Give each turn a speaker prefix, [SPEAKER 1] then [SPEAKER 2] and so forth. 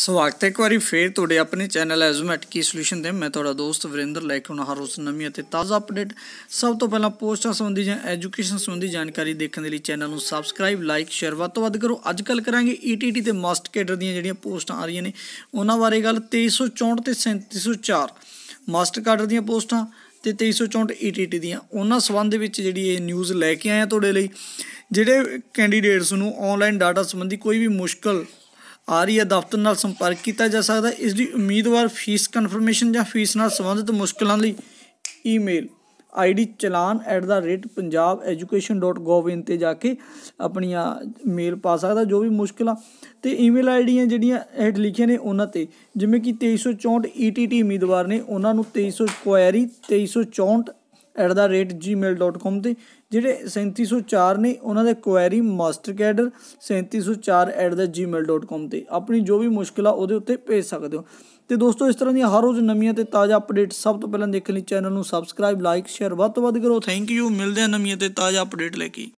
[SPEAKER 1] ਸਵਾਗਤ ਹੈ ਇੱਕ ਵਾਰੀ ਫੇਰ ਤੁਹਾਡੇ ਆਪਣੇ ਚੈਨਲ ਐਜ਼ੋਮੈਟਿਕੀ ਸੋਲੂਸ਼ਨ ਤੇ ਮੈਂ ਤੁਹਾਡਾ ਦੋਸਤ ਵਰਿੰਦਰ ਲੈ ਕੇ ਹਰ ਰੋਜ਼ ਨਵੀਂ ਅਤੇ ਤਾਜ਼ਾ ਅਪਡੇਟ ਸਭ ਤੋਂ ਪਹਿਲਾਂ ਪੋਸਟਾਂ ਸੰਬੰਧੀ ਜਾਂ ਐਜੂਕੇਸ਼ਨ ਸੰਬੰਧੀ ਜਾਣਕਾਰੀ ਦੇਖਣ ਦੇ ਲਈ ਚੈਨਲ ਨੂੰ ਸਬਸਕ੍ਰਾਈਬ ਲਾਈਕ ਸ਼ੇਅਰ ਵੱਧ ਤੋਂ ਵੱਧ ਕਰੋ ਅੱਜ ਕੱਲ ਕਰਾਂਗੇ ਈਟੀਟੀ e ਤੇ ਮਾਸਟ ਕੈਡਰ ਦੀਆਂ ਜਿਹੜੀਆਂ ਪੋਸਟਾਂ ਆ ਰਹੀਆਂ ਨੇ ਉਹਨਾਂ ਬਾਰੇ ਗੱਲ 2364 ਤੇ 3704 ਮਾਸਟਰ ਕੈਡਰ ਦੀਆਂ ਪੋਸਟਾਂ ਤੇ 2364 ਈਟੀਟੀ e ਦੀਆਂ ਉਹਨਾਂ ਸੰਬੰਧ ਵਿੱਚ ਜਿਹੜੀ ਇਹ ਨਿਊਜ਼ ਲੈ ਕੇ ਆਇਆ ਤੁਹਾਡੇ ਲਈ ਜਿਹੜੇ ਕੈਂਡੀਡੇਟਸ ਨੂੰ ਆਨਲਾਈਨ ਡਾਟਾ ਸੰਬੰਧੀ ਕੋਈ ਵੀ ਮੁਸ਼ਕਲ ਆਰੀਆ ਦਫ਼ਤਰ ਨਾਲ ਸੰਪਰਕ ਕੀਤਾ ਜਾ ਸਕਦਾ ਇਸ ਦੀ ਉਮੀਦਵਾਰ ਫੀਸ ਕਨਫਰਮੇਸ਼ਨ ਜਾਂ ਫੀਸ ਨਾਲ ਸੰਬੰਧਿਤ ਮੁਸ਼ਕਲਾਂ ਲਈ ਈਮੇਲ ਆਈਡੀ chalan@punjabeducation.govin ਤੇ ਜਾ ਕੇ ਆਪਣੀਆਂ ਮੇਲ ਪਾ ਸਕਦਾ ਜੋ ਵੀ ਮੁਸ਼ਕਲਾਂ ਤੇ ਈਮੇਲ ਆਈਡੀਆਂ ਜਿਹੜੀਆਂ ਹੇਠ ਲਿਖੀਆਂ ਨੇ ਉਹਨਾਂ ਤੇ ਜਿਵੇਂ ਕਿ 2364 ETT ਉਮੀਦਵਾਰ ਨੇ ਉਹਨਾਂ ਨੂੰ 2300 query 2364 @gmail.com ਤੇ ਜਿਹੜੇ 3704 ਨੇ ਉਹਨਾਂ ਦੇ ਕੁਐਰੀ ਕੈਡਰ 3704@gmail.com ਤੇ ਆਪਣੀ ਜੋ ਵੀ ਮੁਸ਼ਕਲ ਆ ਉਹਦੇ ਉੱਤੇ ਭੇਜ ਸਕਦੇ ਹੋ ਤੇ ਦੋਸਤੋ ਇਸ ਤਰ੍ਹਾਂ ਦੀਆਂ ਹਰ ਰੋਜ਼ ਨਵੀਆਂ ਤੇ ਤਾਜ਼ਾ ਅਪਡੇਟ ਸਭ ਤੋਂ ਪਹਿਲਾਂ ਦੇਖਣ ਲਈ ਚੈਨਲ ਨੂੰ ਸਬਸਕ੍ਰਾਈਬ ਲਾਈਕ ਸ਼ੇਅਰ ਵੱਧ ਤੋਂ ਵੱਧ ਕਰੋ ਥੈਂਕ ਯੂ ਮਿਲਦੇ ਹਾਂ ਨਵੀਆਂ ਤੇ ਤਾਜ਼ਾ ਅਪਡੇਟ ਲੈ ਕੇ